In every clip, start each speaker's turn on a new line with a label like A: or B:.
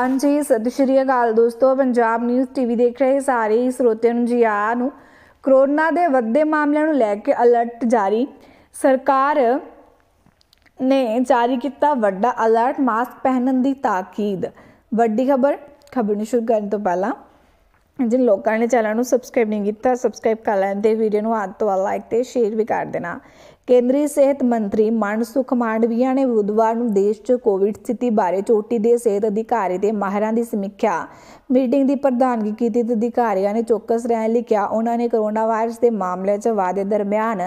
A: ਹਾਂਜੀ ਸਤਿ ਸ਼੍ਰੀ ਅਕਾਲ ਦੋਸਤੋ ਪੰਜਾਬ ਨਿਊਜ਼ ਟੀਵੀ ਦੇਖ ਰਹੇ ਸਾਰੇ ਸਰੋਤਿਆਂ ਨੂੰ ਜੀ ਆ ਨੂੰ ਕਰੋਨਾ ਦੇ ਵੱਧਦੇ ਮਾਮਲਿਆਂ ਨੂੰ ਲੈ ਕੇ ਅਲਰਟ ਜਾਰੀ ਸਰਕਾਰ ਨੇ ਜਾਰੀ ਕੀਤਾ ਵੱਡਾ ਅਲਰਟ ਮਾਸਕ ਪਹਿਨਣ ਦੀ ਤਾਕੀਦ ਵੱਡੀ ਖਬਰ ਖਬਰ ਨੂੰ ਸ਼ੁਰੂ ਕਰਨ ਤੋਂ ਪਹਿਲਾਂ ਜਿਨ ਲੋਕਾਂ ਨੇ ਚੈਨਲ ਨੂੰ ਸਬਸਕ੍ਰਾਈਬ ਨਹੀਂ ਕੀਤਾ ਸਬਸਕ੍ਰਾਈਬ ਕਰ ਲੈਣ ਤੇ ਵੀਡੀਓ ਨੂੰ ਅੱਧ ਤੋਂ ਲਾਈਕ ਤੇ ਸ਼ੇਅਰ ਵੀ ਕਰ ਦੇਣਾ ਕੇਂਦਰੀ ਸਿਹਤ ਮੰਤਰੀ ਮਨਸੁਖ ਮਾਂਡਵੀਆ ਨੇ ਬੁੱਧਵਾਰ ਨੂੰ ਦੇਸ਼ 'ਚ ਕੋਵਿਡ ਸਥਿਤੀ ਬਾਰੇ ਚੋਟੀ ਦੇ ਸਿਹਤ ਅਧਿਕਾਰੀ ਤੇ ਮਾਹਿਰਾਂ ਦੀ ਸਮੀਖਿਆ ਮੀਟਿੰਗ ਦੀ ਪ੍ਰਧਾਨਗੀ ਕੀਤੀ ਤੇ ਅਧਿਕਾਰੀਆਂ ਨੇ ਚੌਕਸ ਰਹਿਣ ਲਈ ਕਿਹਾ ਉਹਨਾਂ ਨੇ ਕੋਰੋਨਾ ਵਾਇਰਸ ਦੇ ਮਾਮਲੇ 'ਚ ਵਾਧੇ ਦਰਮਿਆਨ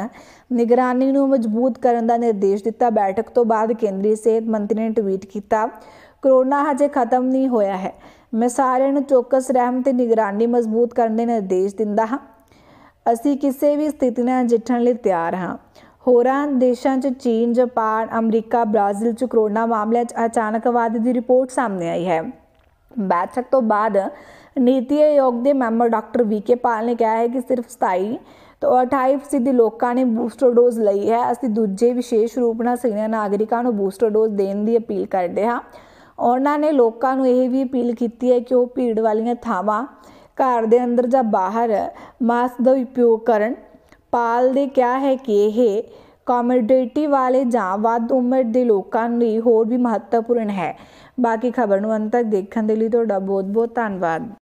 A: ਨਿਗਰਾਨੀ ਨੂੰ ਮਜ਼ਬੂਤ ਕਰਨ ਦਾ ਨਿਰਦੇਸ਼ ਦਿੱਤਾ ਬੈਠਕ ਤੋਂ ਬਾਅਦ ਕੇਂਦਰੀ ਸਿਹਤ ਮੰਤਰੀ ਨੇ ਟਵੀਟ ਕੀਤਾ ਕਰੋਨਾ ਹਜੇ ਖਤਮ ਨਹੀਂ ਹੋਇਆ ਹੈ ਮੈਂ ਸਾਰਿਆਂ ਨੂੰ ਚੌਕਸ ਰਹਿਣ ਤੇ ਨਿਗਰਾਨੀ ਮਜ਼ਬੂਤ ਕਰਨ ਦੇ ਨਿਰਦੇਸ਼ ਦਿੰਦਾ ਹਾਂ ਅਸੀਂ ਕਿਸੇ ਵੀ ਸਥਿਤੀ ਨਾਲ ਜਿੱਠਣ ਲਈ ਤਿਆਰ ਹਾਂ ਹੋਰਾਂ ਦੇਸ਼ਾਂ 'ਚ ਚੀਨ, ਜਾਪਾਨ, ਅਮਰੀਕਾ, ਬ੍ਰਾਜ਼ੀਲ 'ਚ ਕਰੋਨਾ ਮਾਮਲਿਆਂ 'ਚ ਅਚਾਨਕ ਵਾਧੇ ਦੀ ਰਿਪੋਰਟ ਸਾਹਮਣੇ ਆਈ ਹੈ। ਬੈਠਕ ਤੋਂ ਬਾਅਦ ਨੀਤੀ ਆਯੋਗ ਦੇ ਮੈਂਬਰ ਡਾਕਟਰ ਵੀਕੇ ਪਾਲ ਨੇ ਕਿਹਾ ਹੈ ਕਿ ਸਿਰਫ 27 ਤੋਂ 28% ਲੋਕਾਂ ਨੇ ਬੂਸਟਰ ਡੋਜ਼ ਲਈ ਹੈ। ਅਸੀਂ ਦੂਜੇ ਵਿਸ਼ੇਸ਼ ਰੂਪ ਨਾਲ ਸਿਨੀਅਰ ਨਾਗਰਿਕਾਂ ਨੂੰ ਬੂਸਟਰ ਡੋਜ਼ ਦੇਣ ਦੀ ਅਪੀਲ ਕਰਦੇ ਹਾਂ। ਉਹਨਾਂ ਨੇ ਲੋਕਾਂ ਨੂੰ ਇਹ ਵੀ ਅਪੀਲ ਕੀਤੀ ਹੈ ਕਿ ਉਹ ਭੀੜ ਵਾਲੀਆਂ ਥਾਵਾਂ ਘਰ ਦੇ ਅੰਦਰ ਜਾਂ ਬਾਹਰ ਮਾਸਕ ਦਾ ਉਪਯੋਗ ਕਰਨ ਪਾਲ ਦੇ ਕਿਹਾ ਹੈ ਕਿ ਇਹ ਕਮਿਊਨਿਟੀ ਵਾਲੇ ਜਾਂ ਵੱਧ ਉਮਰ ਦੇ ਲੋਕਾਂ ਲਈ ਹੋਰ ਵੀ ਮਹੱਤਵਪੂਰਨ ਹੈ ਬਾਕੀ ਖਬਰ ਨੂੰ ਅੰਤ ਤੱਕ ਦੇਖਣ ਦੇ ਲਈ ਤੁਹਾਡਾ ਬਹੁਤ ਬਹੁਤ ਧੰਨਵਾਦ